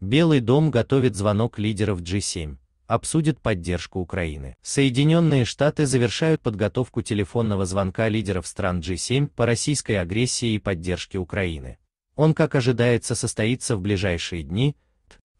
Белый дом готовит звонок лидеров G7, обсудит поддержку Украины. Соединенные Штаты завершают подготовку телефонного звонка лидеров стран G7 по российской агрессии и поддержке Украины. Он, как ожидается, состоится в ближайшие дни,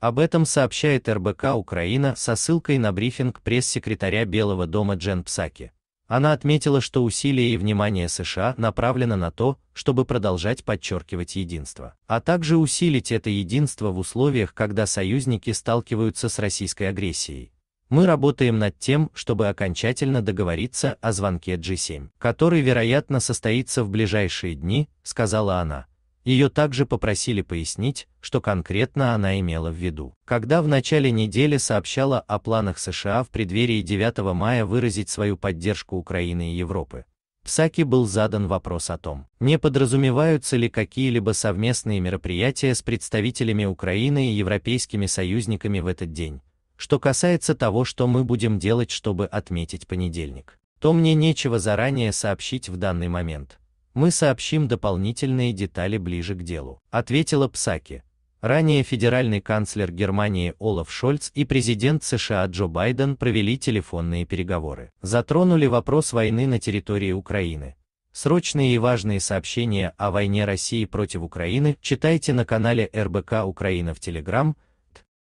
об этом сообщает РБК Украина со ссылкой на брифинг пресс-секретаря Белого дома Джен Псаки. Она отметила, что усилия и внимание США направлено на то, чтобы продолжать подчеркивать единство, а также усилить это единство в условиях, когда союзники сталкиваются с российской агрессией. Мы работаем над тем, чтобы окончательно договориться о звонке G7, который, вероятно, состоится в ближайшие дни, сказала она. Ее также попросили пояснить, что конкретно она имела в виду. Когда в начале недели сообщала о планах США в преддверии 9 мая выразить свою поддержку Украины и Европы, Псаки был задан вопрос о том, не подразумеваются ли какие-либо совместные мероприятия с представителями Украины и европейскими союзниками в этот день. Что касается того, что мы будем делать, чтобы отметить понедельник, то мне нечего заранее сообщить в данный момент мы сообщим дополнительные детали ближе к делу, ответила Псаки. Ранее федеральный канцлер Германии Олаф Шольц и президент США Джо Байден провели телефонные переговоры. Затронули вопрос войны на территории Украины. Срочные и важные сообщения о войне России против Украины читайте на канале РБК Украина в Телеграм,